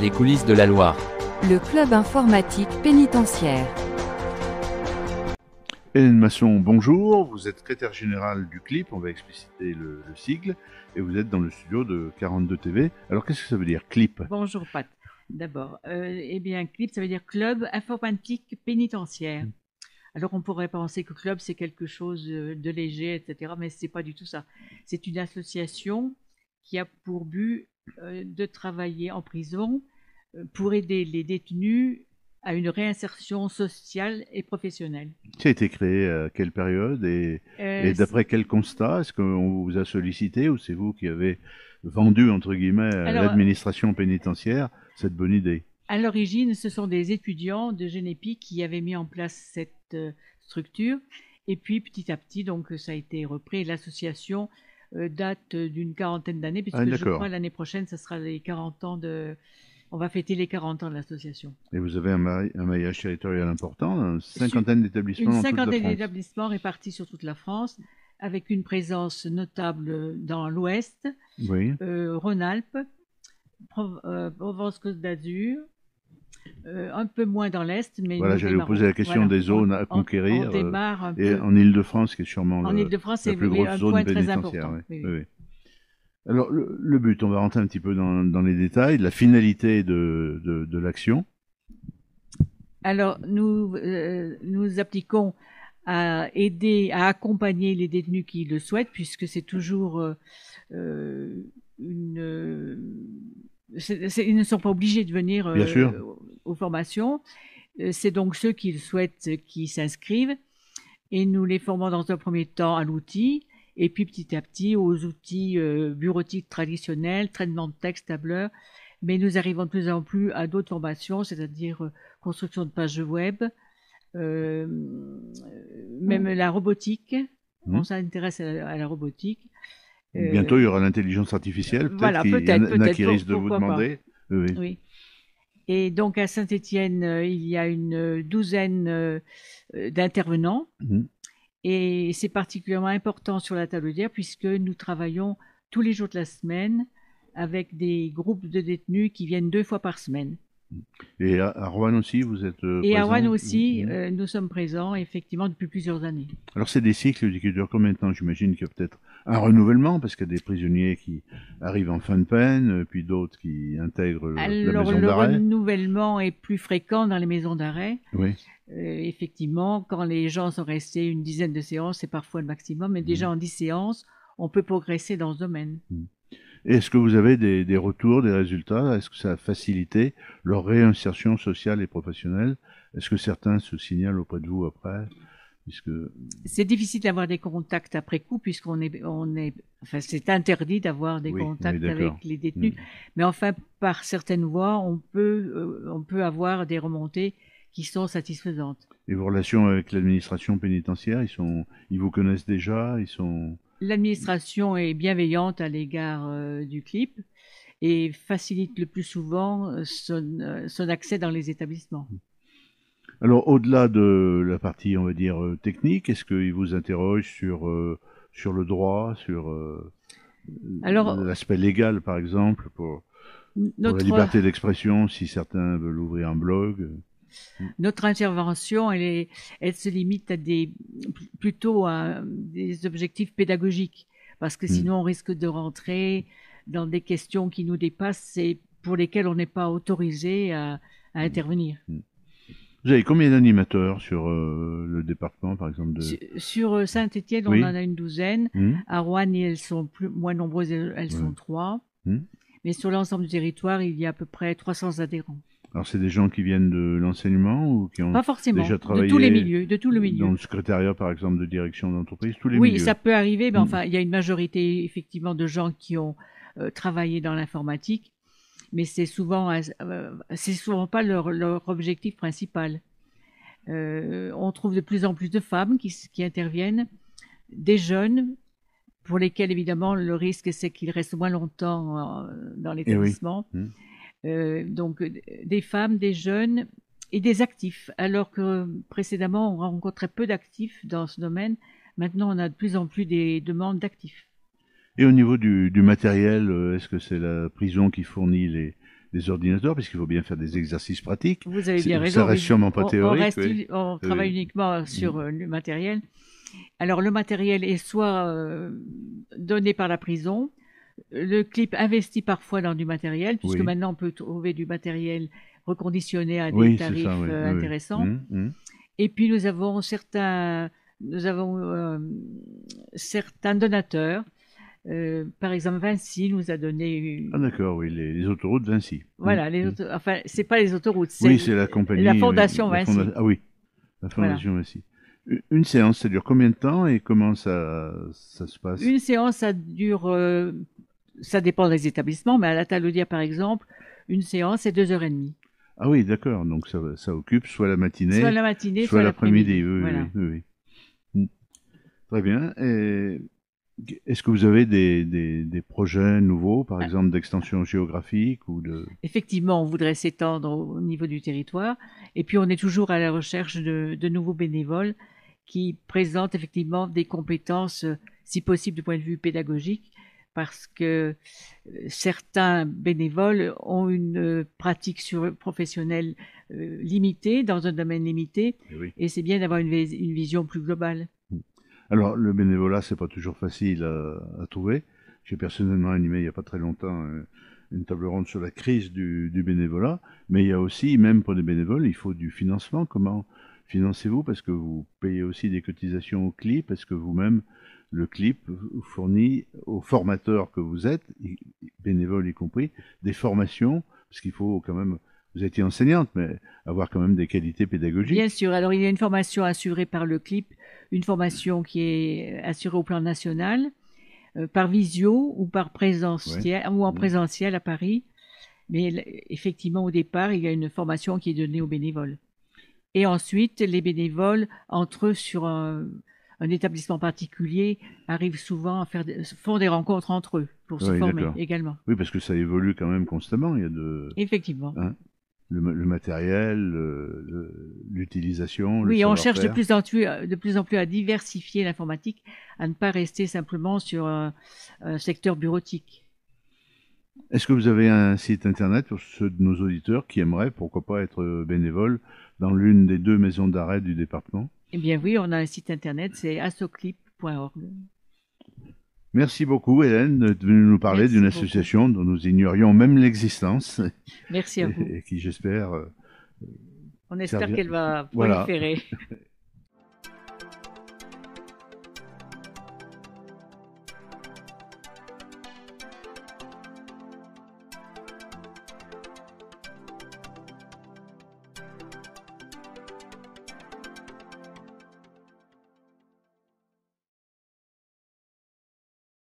Les coulisses de la Loire. Le club informatique pénitentiaire. Hélène Masson, bonjour. Vous êtes secrétaire général du CLIP, on va expliciter le, sigle, et vous êtes dans le studio de 42 TV. Alors qu'est-ce que ça veut dire CLIP Bonjour Pat, d'abord. Euh, eh bien, CLIP, ça veut dire Club informatique pénitentiaire. Alors on pourrait penser que club c'est quelque chose euh, de léger, etc. Mais c'est pas du tout ça. C'est une association qui a pour but euh, de travailler en prison euh, pour aider les détenus à une réinsertion sociale et professionnelle. Ça a été créé à quelle période et, euh, et d'après quel constat Est-ce qu'on vous a sollicité ou c'est vous qui avez vendu, entre guillemets, à l'administration pénitentiaire cette bonne idée À l'origine, ce sont des étudiants de Genépi qui avaient mis en place cette structure. Et puis, petit à petit, donc, ça a été repris. L'association euh, date euh, d'une quarantaine d'années, puisque ah, je crois l'année prochaine, ce sera les 40 ans de. On va fêter les 40 ans de l'association. Et vous avez un, maillage territorial important, hein, une cinquantaine d'établissements. Une cinquantaine d'établissements répartis sur toute la France, avec une présence notable dans l'Ouest, euh, Rhône-Alpes, Provence-Côte d'Azur, euh, un peu moins dans l'Est, mais. Voilà, j'allais vous poser la question des zones à conquérir. On, euh, démarre un peu... Et en Ile-de-France, qui est sûrement en france la plus grosse zone Très Alors, le, but, on va rentrer un petit peu dans, les détails, la finalité de, l'action. Alors, nous, euh, nous appliquons à aider, à accompagner les détenus qui le souhaitent, puisque c'est toujours une. ils ne sont pas obligés de venir Bien sûr aux formations. Euh, c'est donc ceux qui souhaitent euh, qui s'inscrivent et nous les formons dans un premier temps à l'outil et puis petit à petit aux outils euh, bureautiques traditionnels, traitement de texte, tableur. Mais nous arrivons de plus en plus à d'autres formations, c'est-à-dire construction de pages web, même mmh. la robotique. Mmh. On s'intéresse à, la robotique. Bientôt, il y aura l'intelligence artificielle, peut-être, voilà, y en a, qui risque de vous demander. oui. Et donc à Saint-Étienne, euh, il y a une euh, douzaine euh, d'intervenants. Mhm. Et c'est particulièrement important sur la table d'hier puisque nous travaillons tous les jours de la semaine avec des groupes de détenus qui viennent deux fois par semaine. Et à, Rouen aussi, vous êtes euh, Et à Rouen aussi, euh, nous sommes présents, effectivement, depuis plusieurs années. Alors, c'est des cycles qui durent combien de temps J'imagine qu'il y a peut-être un renouvellement, parce qu'il y a des prisonniers qui arrivent en fin de peine, euh, puis d'autres qui intègrent la maison d'arrêt. Le renouvellement est plus fréquent dans les maisons d'arrêt. Oui. effectivement, quand les gens sont restés une dizaine de séances, c'est parfois le maximum, mais déjà mmh. en dix séances, on peut progresser dans ce domaine. Mmh. Est-ce que vous avez des, retours, des résultats Est-ce que ça a facilité leur réinsertion sociale et professionnelle Est-ce que certains se signalent auprès de vous après Puisque... C'est difficile d'avoir des contacts après coup, puisqu'on est, on est, enfin, c'est interdit d'avoir des contacts avec les détenus. Mm. Mais enfin, par certaines voies, on peut, euh, on peut avoir des remontées qui sont satisfaisantes. Et vos relations avec l'administration pénitentiaire, ils sont, ils vous connaissent déjà, ils sont l'administration est bienveillante à l'égard euh, du clip et facilite le plus souvent euh, euh, son, accès dans les établissements. Alors, au-delà de la partie, on va dire, technique, est-ce qu'il vous interroge sur, sur le droit, sur l'aspect légal, par exemple, pour, notre... pour la liberté d'expression, si certains veulent ouvrir un blog Mm. Notre intervention, elle, elle se limite à des, plutôt à des objectifs pédagogiques, parce que mm. sinon on risque de rentrer dans des questions qui nous dépassent et pour lesquelles on n'est pas autorisé à, mm. intervenir. Vous avez combien d'animateurs sur euh, le département, par exemple Sur, euh, saint etienne on en a une douzaine. À Rouen, elles sont plus, moins nombreuses, elles sont trois. Mais sur l'ensemble du territoire, il y a à peu près 300 adhérents. Alors, c'est des gens qui viennent de l'enseignement ou qui ont déjà travaillé de tous les milieux, de Dans le secrétariat, par exemple, de direction d'entreprise, tous les oui, milieux. Oui, ça peut arriver, mais mm. enfin, il y a une majorité, effectivement, de gens qui ont euh, travaillé dans l'informatique, mais c'est souvent, euh, euh, c'est souvent pas leur, objectif principal. on trouve de plus en plus de femmes qui, interviennent, des jeunes pour lesquels évidemment le risque c'est qu'ils restent moins longtemps dans eh l'établissement. Mm. Euh, donc euh, des femmes, des jeunes et des actifs. Alors que précédemment, on rencontrait peu d'actifs dans ce domaine. Maintenant, on a de plus en plus des demandes d'actifs. Et au niveau du, matériel, euh, est-ce que c'est la prison qui fournit les, ordinateurs, puisqu'il faut bien faire des exercices pratiques Vous avez bien raison. Ça reste sûrement pas on, théorique. On, travaille uniquement sur le matériel. Alors, le matériel est soit donné par la prison, le clip investit parfois dans du matériel, puisque maintenant on peut trouver du matériel reconditionné à des tarifs euh, intéressants. Hum, hum. Et puis nous avons certains, nous avons, euh, certains donateurs. Euh, par exemple, Vinci nous a donné. Ah d'accord, oui, les, autoroutes Vinci. Voilà, enfin, hum, les n'est enfin, c'est pas les autoroutes, c'est oui, la compagnie, la fondation Vinci. Ah oui, la fondation Vinci. Une séance, ça dure combien de temps et comment ça, ça se passe Une séance, ça dure ça dépend des établissements, mais à la Talodia, par exemple, une séance est deux heures et demie. Ah oui, d'accord. Donc ça, occupe soit la matinée, soit l'après-midi. Oui, oui, Très bien. Est-ce que vous avez des, des, projets nouveaux, par ah. exemple d'extension géographique ou de... Effectivement, on voudrait s'étendre au niveau du territoire. Et puis, on est toujours à la recherche de, de nouveaux bénévoles qui présentent effectivement des compétences, si possible du point de vue pédagogique, parce que euh, certains bénévoles ont une euh, pratique sur, professionnelle euh, limitée, dans un domaine limité, eh et, c'est bien d'avoir une, vision plus globale. Hmm. Alors, le bénévolat, c'est pas toujours facile à, trouver. J'ai personnellement animé il n'y a pas très longtemps une table ronde sur la crise du, du, bénévolat, mais il y a aussi, même pour les bénévoles, il faut du financement. Comment financez-vous Parce que vous payez aussi des cotisations au CLI, parce que vous-même, le clip fournit aux formateurs que vous êtes, bénévoles y compris, des formations, parce qu'il faut quand même vous étiez enseignante, mais avoir quand même des qualités pédagogiques. Bien sûr. Alors, il y a une formation assurée par le CLIP, une formation qui est assurée au plan national, euh, par visio ou par présentiel, ou en présentiel à Paris. Mais effectivement, au départ, il y a une formation qui est donnée aux bénévoles. Et ensuite, les bénévoles, entre eux, sur un, un établissement particulier arrive souvent à faire des, des rencontres entre eux pour se former également. Oui, parce que ça évolue quand même constamment. Il y a de effectivement. Hein? le, matériel, l'utilisation. Oui, on cherche euh, de plus, en plus, à diversifier l'informatique, à ne pas rester simplement sur euh, un secteur bureautique. Est-ce que vous avez un site internet pour ceux de nos auditeurs qui aimeraient, pourquoi pas, être bénévoles dans l'une des deux maisons d'arrêt du département eh bien oui, on a un site internet, c'est asoclip.org. Merci beaucoup, Hélène, de nous parler d'une association dont nous ignorions même l'existence. Merci à vous. Et, qui, j'espère. Euh, on espère qu'elle va proliférer.